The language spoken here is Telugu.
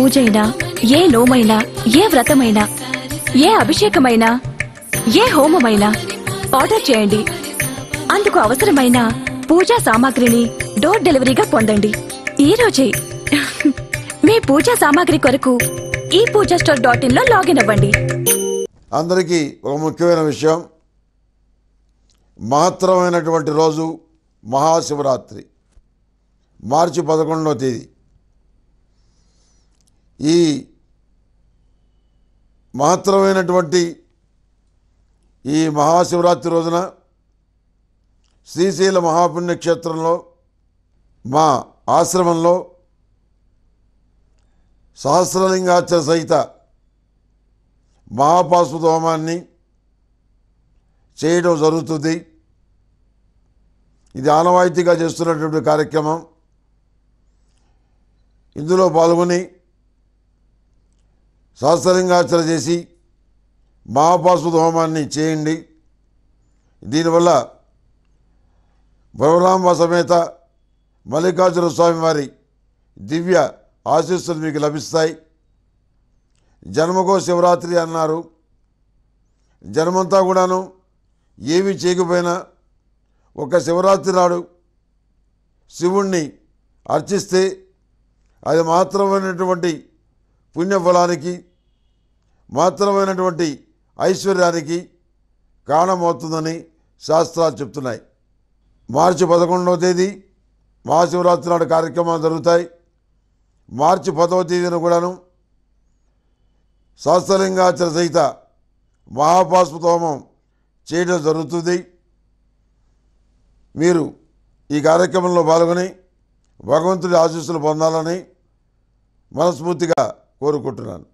పూజైనా ఏ లోమైనా ఏ వ్రతమైనా ఏ అభిషేకమైనా ఏ హోమమైనా ఆర్డర్ చేయండి అందుకు అవసరమైన పూజా సామాగ్రిని డోర్ డెలివరీగా పొందండి ఈ రోజే మీ పూజా సామాగ్రి కొరకు ఈ పూజా స్టోర్ డాట్ ఇన్లో లాగిన్ అవ్వండి అందరికీ ఒక ముఖ్యమైన విషయం మహత్తరమైనటువంటి రోజు మహాశివరాత్రి మార్చి పదకొండవ తేదీ ఈ మహత్తరమైనటువంటి ఈ మహాశివరాత్రి రోజున శ్రీశైల మహాపుణ్యక్షేత్రంలో మా ఆశ్రమంలో సహస్రలింగాచర సహిత మహాపాశ్వత హోమాన్ని చేయడం జరుగుతుంది ఇది ఆనవాయితీగా చేస్తున్నటువంటి కార్యక్రమం ఇందులో పాల్గొని శాస్త్రలింగార్చన చేసి మహాపాసుడు హోమాన్ని చేయండి దీనివల్ల బలరామ సమేత మల్లికార్జున స్వామి వారి దివ్య ఆశీస్సులు మీకు లభిస్తాయి జన్మకో శివరాత్రి అన్నారు జన్మంతా కూడాను ఏమీ చేయకపోయినా ఒక శివరాత్రి నాడు శివుణ్ణి అర్చిస్తే అది మాత్రమైనటువంటి పుణ్యఫలానికి మాత్రమైనటువంటి ఐశ్వర్యానికి కారణమవుతుందని శాస్త్రాలు చెప్తున్నాయి మార్చి పదకొండవ తేదీ మహాశివరాత్రి నాడు కార్యక్రమాలు జరుగుతాయి మార్చి పదవ తేదీన కూడాను శాస్త్రలింగాచర సహిత మహాభాస్పతోమం చేయడం జరుగుతుంది మీరు ఈ కార్యక్రమంలో పాల్గొని భగవంతుడి ఆశీస్సులు పొందాలని మనస్ఫూర్తిగా కోరుకుంటున్నాను